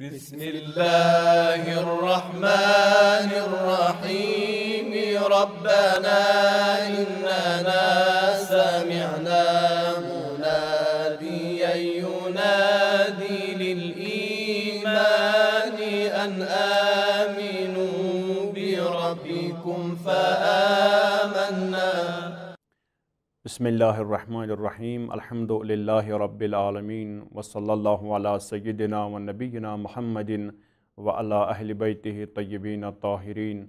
بسم الله الرحمن الرحيم ربنا إننا سمعنا बसमीम् अल्हम्दुलिल्लाह रब्बिलआलमीन वसल्लल्लाहु अला व नबीना मुहम्मदिन व अला अहल बैतिहि तय्यबीन ताहिरीन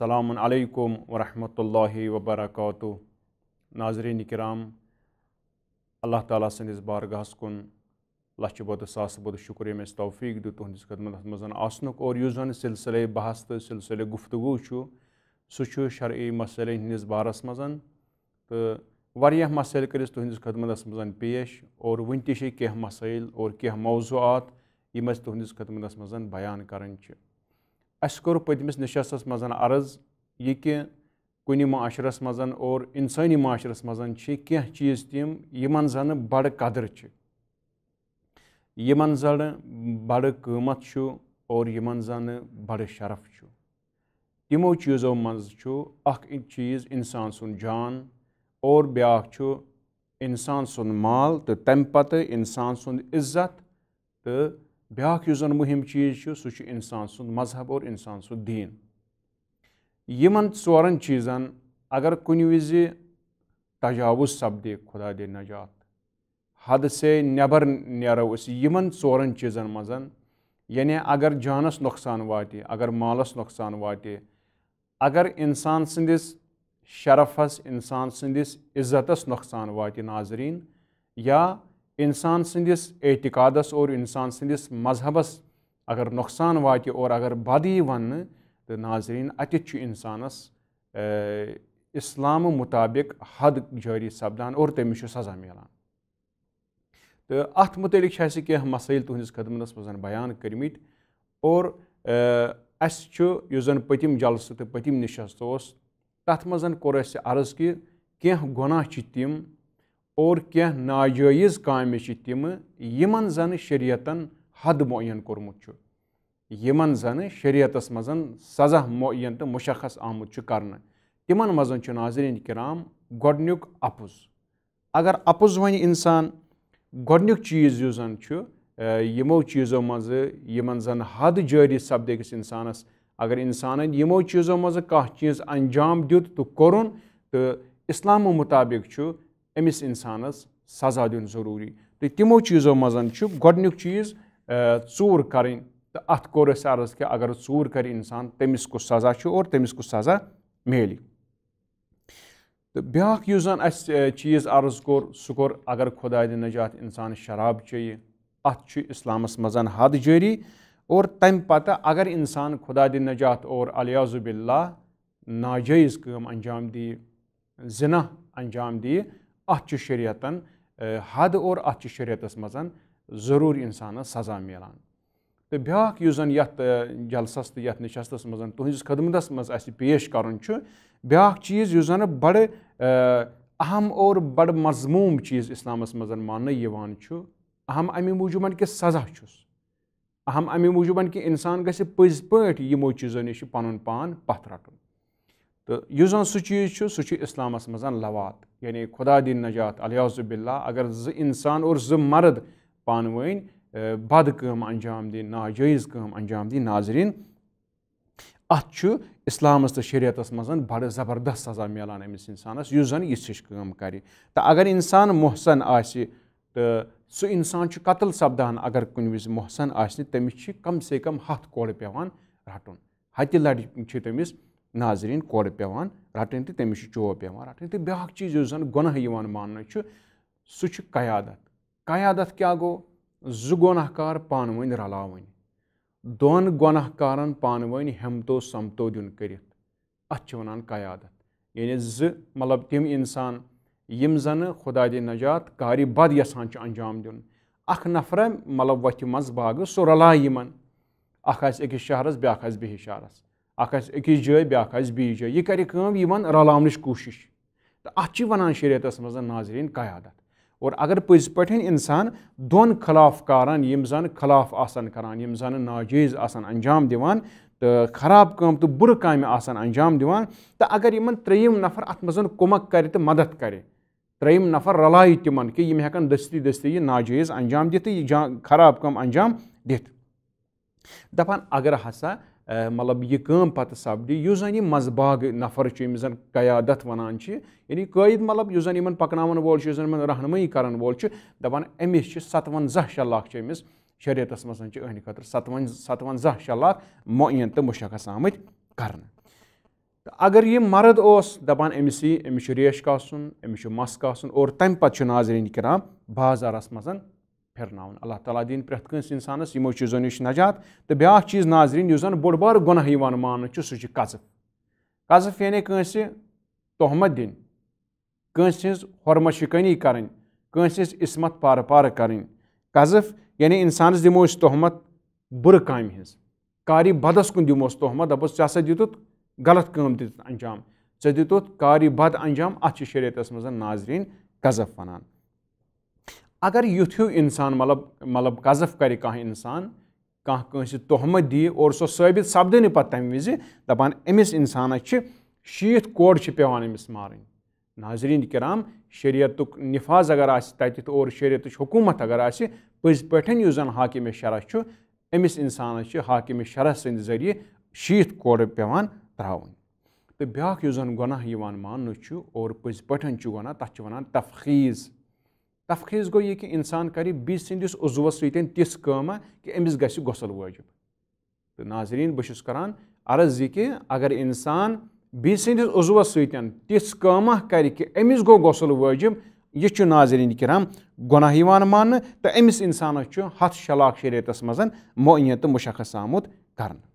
सलाम अलैकुम व रहमतुल्लाहि व अल्लाह ताला संदिस बारगाहस कुन लच्ह बद सास बद शुक्र यमिस तौफीक दि तुहंदिस खदमत मज आसनुक और यु सिलसिले बहस तो सिलसिले गुफ्तगू सह शर् मसलन हंदिस बारस मज तो वह मसाइल कर तुंदिस खदमत मज पेश और वन ते कह मसाइल और कह मौजूआत यम तुंदिस खदमत मज बयान करें अस कोर पतमस नशस्तस मज अर्ज यह कि कुन माशरस मज और इंसानी माशरस मज कह चीज़ तम यमन जन बड़ कदर यमन जन बड़ कीमत और यमन जन बड़ शरफ तमो चीज़ों मज चीज़ इंसान सुन जान اور بیٛاکھ چھُ اِنسان سُنٛد مال تہٕ تَمہِ پَتہٕ اِنسان سُنٛد عزت تہٕ بیٛاکھ یُس زَن مُہِم چیٖز چھُ سُہ چھُ اِنسان سُنٛد مذہب اور اِنسان سُنٛد دیٖن یِمَن ژورَن چیٖزَن اگر کُنہِ وِزِ تجاوُز سَپدِ خۄدا دِ نجات حدٕ سے نٮ۪بر نیرو أسۍ یِمَن ژورَن چیٖزَن منٛز یعنی اگر جانَس نۄقصان واتہِ اگر مالَس نۄقصان واتہِ اگر اِنسان سٕنٛدِس شرفس اِنسان سٕنٛدِس عزتس نۄقصان واتہِ ناظریٖن یا اِنسان سٕنٛدِس اعتقادس اور اِنسان سٕنٛدِس مذہبس اگر نۄقصان واتہِ اور اگر بد یی وَننہٕ تہٕ ناظریٖن اَتٮ۪تھ چھُ اِنسانس اِسلامہٕ مُطابِق حد جٲری سپدان اور تٔمِس چھُ سزا مِلان تہٕ اَتھ متعلق چھِ اَسہِ کینٛہہ مسٲیِل تُہٕنٛدِس خدمتس منٛز بیان کٔرمٕتۍ اور اَسہِ چھُ یُس زن پٔتِم جلسہٕ تہٕ پٔتِم نِشست اوس तथ मज कोर अर्ज कि कह गुनाह तम और कह नाजायज़ काम तम यमन जन शरीयतन हद मुन कोर्मुत यमन जन शरीयतस मज सजा मुन तो मुशखस आमुत कर तिमन मज नाजरीन कराम गोडनुक अपुज अगर अपुज वन इंसान गोडनुक चीज़ यु जन यमो चीज़ों मज यमन जन हद जारी सपदेगिस इंसानस अगर इंसान यमो चीज़ों मज कह चीज अंजाम दुत तो कोरुन तो इस्लाम मुताबिक अमिस इंसानस सजा दिन जरूरी तो तमो चीज़ों मज गोडनिक चीज़ चूर करें तो अत कोर अर्ज कि अगर चूर कर इंसान तमिस कुछ सजा और तमिस कुछ सजा मिले तो ब्याक यु जन अस चीज़ अर्ज कोर सह कोर अगर खुदा नजात इंसान शराब चेये अत इस्लामस मज हद जारी और तम पत अगर इंसान खुदा दिन नजात और अलयाजुबिल्ला नाजैज़ कम अंजाम दी जना अंजाम दी अत शरीयतन हद और अत शरीयतस मज ज़रूर इंसान सजा मिलान तो ब्या जन यलसस तो ये नशस्तस मज तुज खदमत मज पेश कर ब्या चीज़ यह जन बड़ अहम और बड़ मजमूम चीज़ इस्लामस मज मान अहम अमे मूजूबन कि सजा चुस اہم امہِ موٗجوٗب کہِ اِنسان گژھِ پٔزۍ پٲٹھۍ یِمو چیٖزو نِش پَنُن پان پَتھ رَٹُن تہٕ یُس زَن سُہ چیٖز چھُ سُہ چھُ اِسلامَس منٛز لوات یعنی خۄدا دیٖن نجات الیازُ بِلّہ اگر زٕ اِنسان اور زٕ مَرٕد پانہٕ ؤنۍ بَد کٲم اَنجام دِنۍ ناجٲیِز کٲم اَنجام دِنۍ ناظریٖن اَتھ چھُ اِسلامَس تہٕ شریعتَس منٛز بَڑٕ زَبردَست سزا مِلان أمِس اِنسانَس یُس زَن یِژھِش کٲم کَرِ تہٕ اگر اِنسان محسن آسہِ تہٕ सो इंसान कतल सपदान अगर कुन वज मोहसन आमिस कम से कम हथ कोर पेवान रटन हत लड़ तमिस नाजरीन कोर पेवान रटन तो चो पेवान रटन ब्या चीज उस जन गुनह मान सह कयादत क्या गो जो गुनहकार पान रल रलावन दोन गुनहकान पान हमतो समतो दिन कर अत वनान कयादत यानी ज मतलब तम इंसान यम जन खुदा दे नजात कार बद यसान अंजाम दिन अख नफर मतलब वथ मज बाग सो रला यमन अख अकिस शहरस ब्या बिस शहरस अख अकिस जय ब्या बी जय यह कर रलान कोशिश तो अत वनान शरीयत मज नाजरीन कयादत और अगर पज पे इंसान दोन खिलाफ कारान यम जन खिलाफ आसन करान यम जन नाजेज आसन अंजाम दिवान तो खराब कम तो बुर काम आसन अंजाम दिवान तो अगर इन त्रेम नफर अत मज कमक करे तो मदद करे تریم نفر رلائے تمن کہ یم ہیکن دستی دستی یہ ناجائز انجام دت یہ خراب کم انجام دت دپان اگر ہسا مطلب یہ کم پتہ سپدِ یُس زن یہِ منٛزباگ نفر چھُ ییٚمِس زن قیادت وَنان چھِ یعنی قٲیِد مطلب یُس زن یِمن پکناوَن وول چھُ یُس زن یِمن رہنمٲیی کرن وول چھُ دپان أمِس چھِ سَتوَنٛزاہ شےٚ لَچھ چھِ أمِس شریعتس منٛز چھِ أہٕنٛدِ خٲطرٕ سَتوَنٛز سَتوَنٛزاہ شےٚ لَچھ معین تہٕ مُشخص آمٕتۍ کرنہٕ اگر یہ مرد اوس دپان أمِس یی أمِس چھُ ریش کاسُن أمِس چھُ مَس کاسُن اور تَمہِ پَتہٕ چھُ ناظریٖن کِرام بازارَس منٛز پھِرناوُن اللہ تعالیٰ دِنۍ پرٛٮ۪تھ کٲنٛسہِ اِنسانَس یِمو چیٖزو نِش نجات تہٕ بیٛاکھ چیٖز ناظریٖن یُس زَن بوٚڑ بارٕ گۄناہ یِوان ماننہٕ چھُ سُہ چھُ قذف قذف یعنی کٲنٛسہِ تہمت دِنۍ کٲنٛسہِ ہِنٛز حرمت شِکٲنی کَرٕنۍ کٲنٛسہِ ہِنٛز اِسمت پارٕ پارٕ کَرٕنۍ قذف یعنی اِنسانَس دِمو أسۍ تہمت بُرٕ کامہِ ہِنٛز کارِ بَدَس کُن دِموس تہمت دَپوس ژےٚ ہَسا دِتُتھ गलत कम दित अंजाम ऐ दित कार बद अंजाम अत शरीयत मज नाजरीन कजफ वनान अगर युथ हूँ इंसान मतलब मतलब कजफ कर कह इंसान कह तहमत दी और सो सबित सपदन पे तम वज दपान अमिस इंसानस शीत कोर पेवान अमिस मारें नाजरीन कराम शरीयत नफाज अगर आत और शरीयत हुकूमत अगर आज पे जन हाकिम शरह अमिस इंसानस हाकिम शरह संद जरिए शीत कोर पेवान ترٛاوٕنۍ تہٕ بیٛاکھ یُس زَن گۄناہ یِوان ماننہٕ چھُ اور پٔزۍ پٲٹھۍ چھُ وَنان تَتھ چھِ وَنان تفخیٖض تفخیٖض گوٚو یہِ کہِ اِنسان کَرِ بیٚیہِ سٕنٛدِس عضوَس سۭتۍ تِژھ کٲمہ کہِ أمِس گژھِ غسل وٲجِب تہٕ ناظریٖن بہٕ چھُس کَران عرض یہِ کہِ اگر اِنسان بیٚیہِ سٕنٛدِس عضوَس سۭتۍ تِژھ کٲمہ کَرِ کہِ أمِس گوٚو غسل وٲجِب یہِ چھُ ناظریٖن کِرام گۄناہ یِوان ماننہٕ تہٕ أمِس اِنسانَس چھُ ہَتھ شلاق شریعتَس منٛز معین تہٕ مُشخص آمُت کَرنہٕ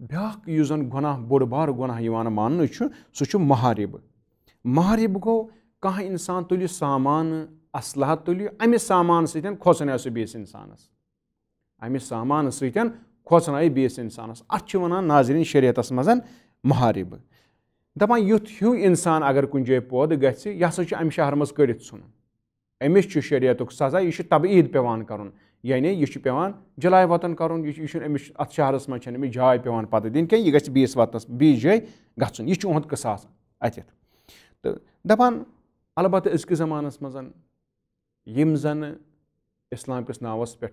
بیٛاکھ یُس زَن گۄناہ بوٚڑ بار گۄناہ یِوان ماننہٕ چھُ سُہ چھُ مہارِب مہارِب گوٚو کانٛہہ اِنسان تُلہِ سامانہٕ اَصلاح تُلہِ اَمہِ سامانہٕ سۭتۍ کھۄژنایہِ سُہ بیٚیِس اِنسانَس اَمہِ سامانہٕ سۭتۍ کھۄژنایہِ بیٚیِس اِنسانَس اَتھ چھِ وَنان ناظریٖن شریعتَس منٛز مہارِب دَپان یُتھ ہیوٗ اِنسان اگر کُنہِ جایہِ پٲدٕ گژھِ یہِ ہَسا چھُ اَمہِ شہرٕ منٛز کٔڑِتھ ژھٕنُن أمِس چھُ شریعتُک سزا یہِ چھُ تبعیٖد پٮ۪وان کَرُن यानी यह पेवान जलाय वतन कर अत शहरस मे अमिस जाय दिन क्या यह गीस वतनस बीस जाय गुन यह उहद कसा अत तो दपान अलबत् अजक जमानस मज जन इस्लाम किस नावस पे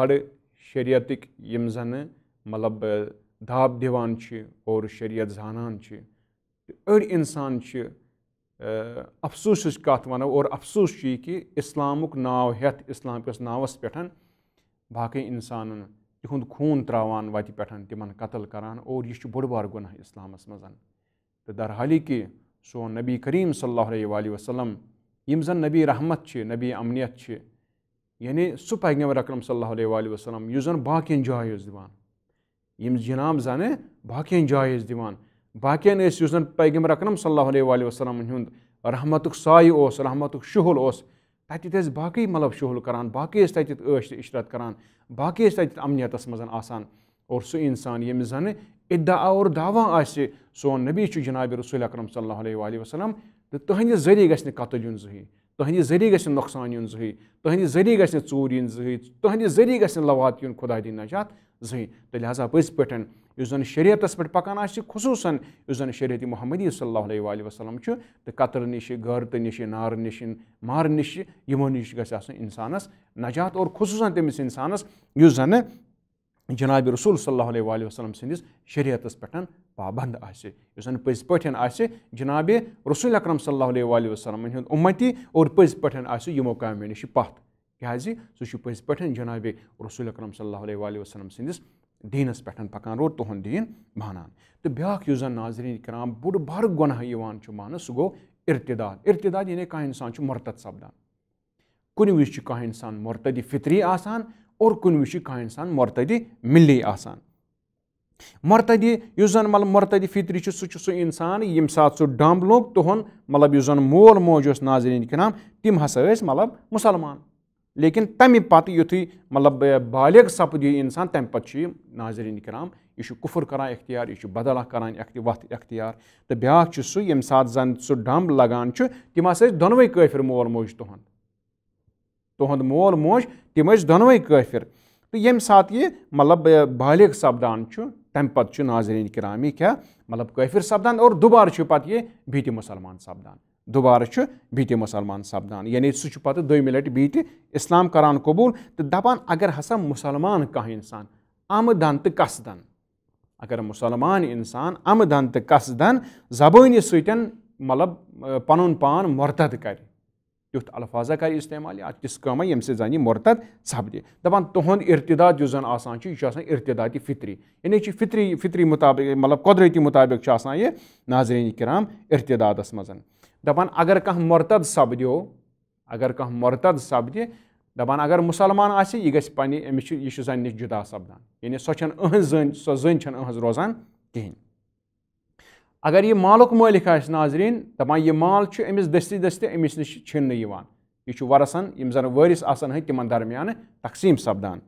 बड़ शरीयत जन मतलब दाब दिवान और शरीयत जानान अड़ इंसान अफसूस कत वो और अफसूस यह कि इस्लामुक नाव हेत इस्लाम किस नावस पे बाकी इंसान तिहद खून त्रावान वत पे तिम कतल करान और यह बोड़ बार गुना इस्लाम मज तो दरहाली कि सो नबी करीम सल वसलम यम जन नबी रहमत नबी अमनियत यानी सू पैगम्बर अक्रम सल वसलम यह जन बा जाय दिवान यम जनाब जन बा जाय दिवान बाकियन यूसन पैगम रकनम सल्ह वसलम हूँ रहमत साय रहमत शहुल तत बाकी मतलब शहल करान बाकी तत इशरत करान बाकी तत अमनीत मज आसान और सह इंसान ये जन इदा और दावा आोन नबी जिनाब रसूल अक्रम सल्ह वसलम तो तुंद जरिए गि कतल यून जही तुंद जरिए गि नुकसान यून जही तुंद जरिए गि चूर यून जही तुंद जरिए गि लवात यून खुदा दी नजात जही तो लिहाजा पज पे یُس شریعتس پٮ۪ٹھ پکان آسہِ خصوٗصن یُس زن شریعت محمدی صلی اللہ علیہ وآلہِ وسلم چھُ تہٕ قطرٕ نِش گٲرتہٕ نِش نارٕ نِش مارٕ نِش یِمو نِش گژھِ آسُن اِنسانس نجات اور خصوٗصن تٔمِس اِنسانس یُس زنہٕ جِنابِ رسول صلی اللہ علیہ وآلہِ وسلم سٕنٛدِس شریعتس پٮ۪ٹھ پابنٛد آسہِ یُس زَن پٔزۍ پٲٹھۍ آسہِ جِنابِ رسول اکرم صلی اللہ علیہ وآلہِ وسلمن ہُنٛد اُمتی اور پٔزۍ پٲٹھۍ آسہِ یِمو کامیو نِش پَتھ کیٛازِ سُہ چھُ پٔزۍ پٲٹھۍ جِنابِ رسول اکرم صلی اللہ علیہ وآلہِ وسلم سٕنٛدِس دیٖنَس پٮ۪ٹھ پَکان روٚت تُہُنٛد دیٖن مانان تہٕ بیٛاکھ یُس زَن ناظریٖن کرام بوٚڑ بارٕ گۄناہ یِوان چھُ ماننہٕ سُہ گوٚو اِرتِداد اِرتِداد یعنی کانٛہہ اِنسان چھُ مُرتد سَپدان کُنہِ وِزِ چھُ کانٛہہ اِنسان مُرتدِ فِطری آسان اور کُنہِ وِزِ چھُ کانٛہہ اِنسان مُرتدِ مِلی آسان مُرتدِ یُس زَن مطلب مُرتدِ فِطری چھُ سُہ چھُ سُہ اِنسان ییٚمہِ ساتہٕ سُہ ڈَمب لوٚگ تُہُنٛد مطلب یُس زَن مول موج اوس ناظریٖن کرام تِم ہَسا ٲسۍ مطلب مُسلمان लेकिन तमि पत् युथ मतलब बालिग सपद यह इंसान तम पे नाजरीन कराम यह कुफुर करान अख्तियार यह बदल करान वत अख्तियार तो ब्या सह ये सात जन सह डम लगान तम दोनवे काफिर मोल मोज तुद तुद मोल मोज तम दोनवे काफिर तो ये सात ये मतलब बालिग सपदान तम पे नाजरीन कराम क्या मतलब काफिर सपदान और दुबार पे ये मुसलमान सपदान دوبارہ چھُ بیٚیہِ تہِ مُسلمان سَپدان یعنی سُہ چھُ پَتہٕ دٔیمہِ لَٹہِ بیٚیہِ تہِ اِسلام کَران قبوٗل تہٕ دَپان اگر ہسا مُسلمان کانٛہہ اِنسان آمدَن تہٕ قصدَن اگر مُسلمان اِنسان آمدَن تہٕ قصدَن زبٲنہِ سۭتۍ مطلب پَنُن پان مُرتد کَرِ تیُتھ الفاظہ کَرِ استعمال یا تِژھ کٲمہ ییٚمہِ سۭتۍ زَن یہِ مُرتد سَپدِ دَپان تُہُنٛد اِرتِداد یُس زَن آسان چھُ یہِ چھُ آسان اِرتِدادِ فِطری یعنی یہِ چھُ فِطری فِطری مُطابق مطلب قۄدرٔتی مُطابق چھُ آسان یہِ ناظریٖن کِرام اِرتِدادَس منٛز दपान अगर कह मरतद सपद अगर कह मरतद सपदि दपान अगर मुसलमान आसे गि पे अमिस यह जन नश जुदा सपदान यानी सह जन सो जन रोजान कहें अगर यह मालक मालिक नाजरीन दपान यह माल अमिस दस्ती दस्ती अमिस नश छिन्न यह वरसन यम जन वरिस आसान तिमन दरमियान तकसीम सपदान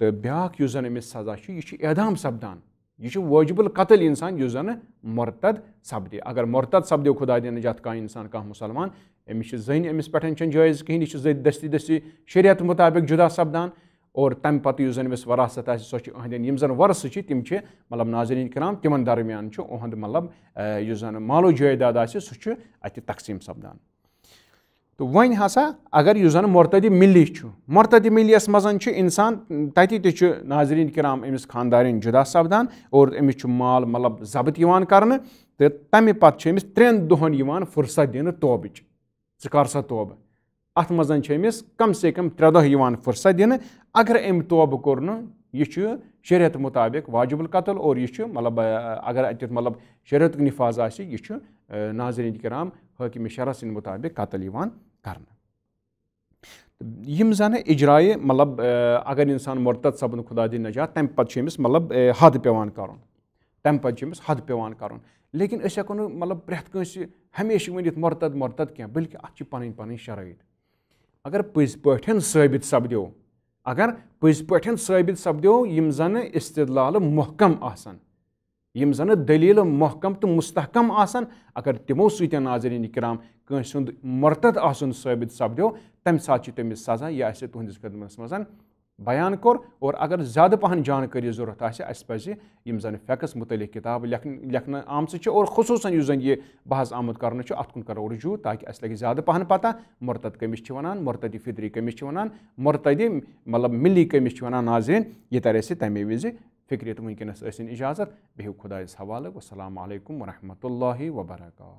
तो ब्या जन अमिस सजा यह एहदाम सपदान यह वाजिबुल कतल इंसान यह जन मुरतद सपदे अगर मुरतद सपदे खुदा दिन जत कह इंसान कह मुसलमान अमिस जहन अमिस पे जायज़ कहें यह जद दस्ती दस्ती शरीयत मुताबिक जुदा सपदान और तम पे यस जन अमिस वरासत आहदन जन वरस तम मतलब नाजरीन कराम तिम दरमियान उहद मतलब यस जन मालो जायदाद आह सह अत तकसीम सपदान تہٕ وۄنۍ ہسا اگر یُس زَن مُرتدِ مِلی چھُ مُرتدِ مِلیَس منٛز چھُ اِنسان تَتہِ تہِ چھُ ناظریٖن کِرام أمِس خاندارٮ۪ن جُدا سَپدان اور أمِس چھُ مال مطلب ضبط یِوان کَرنہٕ تہٕ تَمہِ پَتہٕ چھُ أمِس ترٛٮ۪ن دۄہَن یِوان فُرصت دِنہٕ توبٕچ ژٕ کر سا توبہٕ اَتھ منٛز چھِ أمِس کم سے کم ترٛےٚ دۄہ یِوان فُرصت دِنہٕ اگر أمۍ توبہٕ کوٚر نہٕ یہِ چھُ شریعت مُطابِق واجب القتل اور یہِ چھُ مطلب اگر اَتیُتھ مطلب شریعتُک نِفاظ آسہِ یہِ چھُ ناظریٖن کِرام حٲکِم شرح سٕنٛدِ مُطابِق قتل یِوان کرنہٕ یِم زَن اِجرایہِ مطلب اگر اِنسان مُرتد صٲبُن خُدا دِن نجات تَمہِ پَتہٕ چھُ أمِس مطلب حد پٮ۪وان کَرُن تَمہِ پَتہٕ چھُ أمِس حد پٮ۪وان کَرُن لیکِن أسۍ ہٮ۪کو نہٕ مطلب پرٛٮ۪تھ کٲنٛسہِ ہمیشہِ ؤنِتھ مُرتد مُرتد کینٛہہ بٔلکہِ اَتھ چھِ پَنٕنۍ پَنٕنۍ شرٲیط اگر پٔزۍ پٲٹھۍ ثٲبِت سَپدیو اگر پٔزۍ پٲٹھۍ ثٲبِت سَپدیو یِم زَنہٕ اِستدلالہٕ محکم آسَن यम जन दलील महकम तो मुस्तकम आसन अगर तमो साजरीन कराम कंस मरतद आसन साबित सपदो तम सात तमिस सजा यह तुंदिस खदमस मज बयान कोर और अगर ज़्यादा पहन जानकारी जरूरत आज पे यम जन फैक्स मुतल किताब लेखन आमच और खसूस यु जन यह बहस आमुद कर अत करो रजू ताकि अस लगे ज़्यादा पहन पता मरतद कमिस वनान मरतद फितरी कमिस वनान मरतद मतलब मिली कमिस वनान नाजरीन यह तर तमें वजि فكرة وينكن أسن إجازة به خداي حوالة والسلام عليكم ورحمة الله وبركاته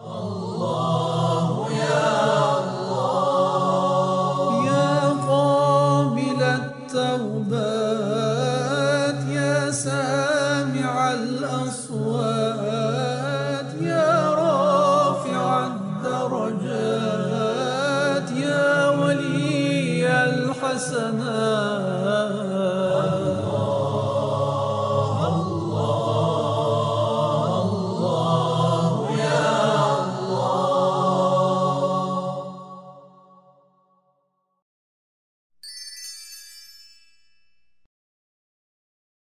الله يا الله يا قابل التوبات يا سامع الأصوات يا رافع الدرجات يا ولي الحسنات